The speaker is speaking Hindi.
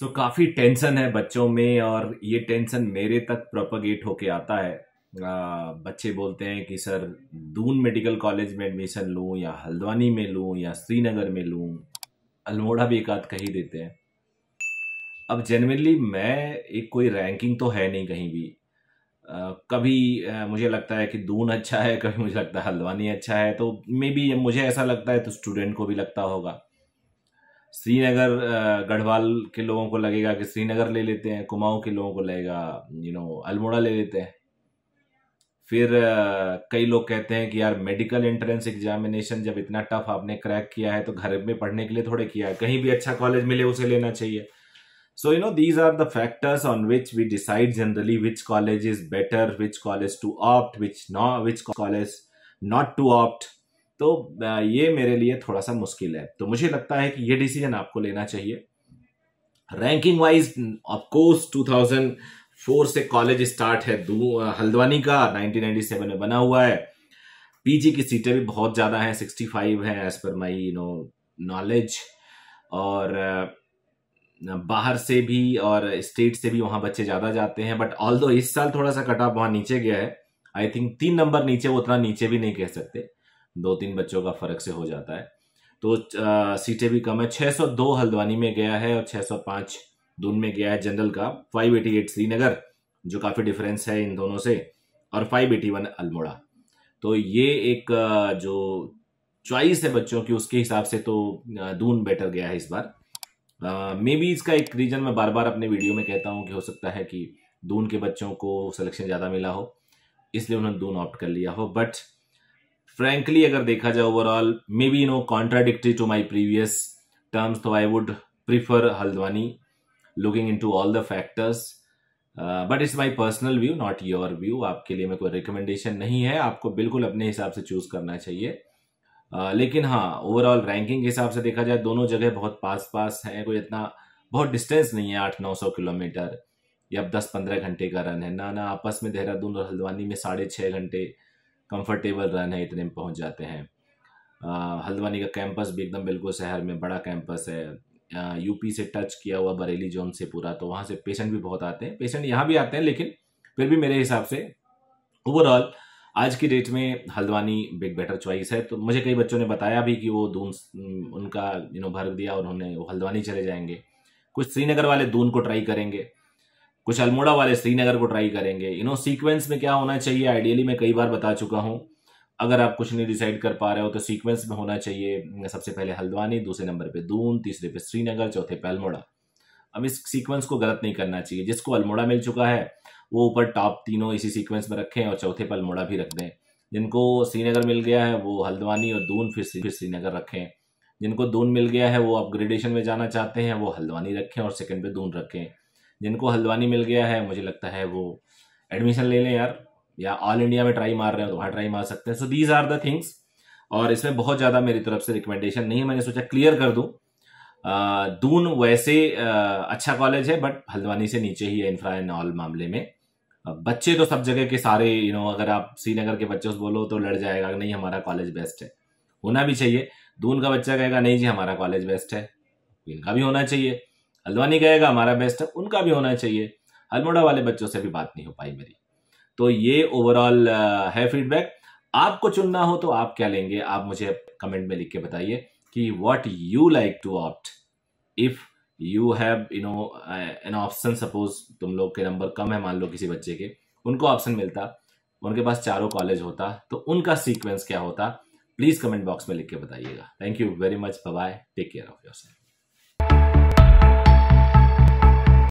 सो काफ़ी टेंशन है बच्चों में और ये टेंशन मेरे तक प्रोपोगेट होके आता है बच्चे बोलते हैं कि सर दून मेडिकल कॉलेज में एडमिशन लूँ या हल्द्वानी में लूँ या श्रीनगर में लूँ अल्मोड़ा भी एक आध कही देते हैं अब जनरली मैं एक कोई रैंकिंग तो है नहीं कहीं भी आ, कभी आ, मुझे लगता है कि दून अच्छा है कभी मुझे लगता है हल्द्वानी अच्छा है तो मे बी मुझे ऐसा लगता है तो स्टूडेंट को भी लगता होगा श्रीनगर गढ़वाल के लोगों को लगेगा कि श्रीनगर ले लेते हैं कुमाऊं के लोगों को लगेगा यू नो अल्मोड़ा ले लेते हैं फिर कई लोग कहते हैं कि यार मेडिकल एंट्रेंस एग्जामिनेशन जब इतना टफ आपने क्रैक किया है तो घर में पढ़ने के लिए थोड़े किया है कहीं भी अच्छा कॉलेज मिले उसे लेना चाहिए so you know these are the factors on which we decide generally which college is better which college to opt which no which college not to opt तो ये मेरे लिए थोड़ा सा मुश्किल है तो मुझे लगता है कि ये डिसीजन आपको लेना चाहिए ranking wise of course two thousand four से कॉलेज स्टार्ट है हल्द्वानी का 1997 में बना हुआ है पीजी की सीटें भी बहुत ज़्यादा हैं 65 है as per my you know knowledge और बाहर से भी और स्टेट से भी वहां बच्चे ज़्यादा जाते हैं बट ऑल इस साल थोड़ा सा कट ऑफ वहां नीचे गया है आई थिंक तीन नंबर नीचे वो उतना नीचे भी नहीं कह सकते दो तीन बच्चों का फ़र्क से हो जाता है तो सीटें भी कम है 602 हल्द्वानी में गया है और 605 दून में गया है जनरल का 588 श्रीनगर जो काफ़ी डिफरेंस है इन दोनों से और 581 अल्मोड़ा तो ये एक जो चॉइस है बच्चों की उसके हिसाब से तो दून बेटर गया है इस बार मे बी इसका एक रीज़न मैं बार बार अपने वीडियो में कहता हूँ कि हो सकता है कि दून के बच्चों को सिलेक्शन ज़्यादा मिला हो इसलिए उन्होंने दून ऑप्ट कर लिया हो बट फ्रेंकली अगर देखा जाए overall maybe no contradictory to my previous terms तो I would prefer Haldwani looking in to all the factors but it's my personal view not your view आपके लिए मैं कोई रिकमेंडेशन नहीं है आपको बिल्कुल अपने हिसाब से चूज करना चाहिए uh, लेकिन हाँ ओवरऑल रैंकिंग के हिसाब से देखा जाए दोनों जगह बहुत पास पास हैं कोई इतना बहुत डिस्टेंस नहीं है आठ नौ सौ किलोमीटर या दस पंद्रह घंटे का रन है ना ना आपस में देहरादून और हल्द्वानी में साढ़े छः घंटे कंफर्टेबल रन है इतने में पहुंच जाते हैं हल्द्वानी का कैंपस भी एकदम बिल्कुल शहर में बड़ा कैंपस है यूपी से टच किया हुआ बरेली जोन से पूरा तो वहाँ से पेशेंट भी बहुत आते हैं पेशेंट यहाँ भी आते हैं लेकिन फिर भी मेरे हिसाब से ओवरऑल आज की डेट में हल्द्वानी बिग बेटर चॉइस है तो मुझे कई बच्चों ने बताया भी कि वो दून उनका यू नो भर दिया और उन्होंने वो हल्द्वानी चले जाएंगे कुछ श्रीनगर वाले दून को ट्राई करेंगे कुछ अल्मोड़ा वाले श्रीनगर को ट्राई करेंगे यू नो सीक्वेंस में क्या होना चाहिए आइडियली मैं कई बार बता चुका हूँ अगर आप कुछ नहीं डिसाइड कर पा रहे हो तो सीक्वेंस में होना चाहिए सबसे पहले हल्द्वानी दूसरे नंबर पे दून तीसरे पे श्रीनगर चौथे पे अल्मोड़ा अब इस सीक्वेंस को गलत नहीं करना चाहिए जिसको अल्मोड़ा मिल चुका है वो ऊपर टॉप तीनों इसी सीक्वेंस में रखें और चौथे पर अल्मोड़ा भी रख दें जिनको श्रीनगर मिल गया है वो हल्द्वानी और दून फिर फिर श्रीनगर रखें जिनको दून मिल गया है वो अपग्रेडेशन में जाना चाहते हैं वो हल्द्वानी रखें और सेकेंड पे दून रखें जिनको हल्द्वानी मिल गया है मुझे लगता है वो एडमिशन ले लें यार या ऑल इंडिया में ट्राई मार रहे हो तो वहाँ ट्राई मार सकते हैं so these are the things और इसमें बहुत ज़्यादा मेरी तरफ से रिकमेंडेशन नहीं है मैंने सोचा क्लियर कर दूँ दून वैसे अच्छा कॉलेज है बट हल्द्वानी से नीचे ही है इंफ्रा एंड ऑल मामले में बच्चे तो सब जगह के सारे यू नो अगर आप श्रीनगर के बच्चों से बोलो तो लड़ जाएगा नहीं हमारा कॉलेज बेस्ट है होना भी चाहिए दून का बच्चा कहेगा नहीं जी हमारा कॉलेज बेस्ट है इनका भी होना चाहिए हल्द्वानी कहेगा हमारा बेस्ट है उनका भी होना चाहिए अल्मोड़ा वाले बच्चों से भी बात नहीं हो पाई मेरी तो ये ओवरऑल है फीडबैक आपको चुनना हो तो आप क्या लेंगे आप मुझे कमेंट में लिख के बताइए कि what you like to opt if you have you know an option suppose तुम लोग के नंबर कम है मान लो किसी बच्चे के उनको ऑप्शन मिलता उनके पास चारों कॉलेज होता तो उनका सीक्वेंस क्या होता प्लीज कमेंट बॉक्स में लिख के बताइएगा thank you very much bye take care of your self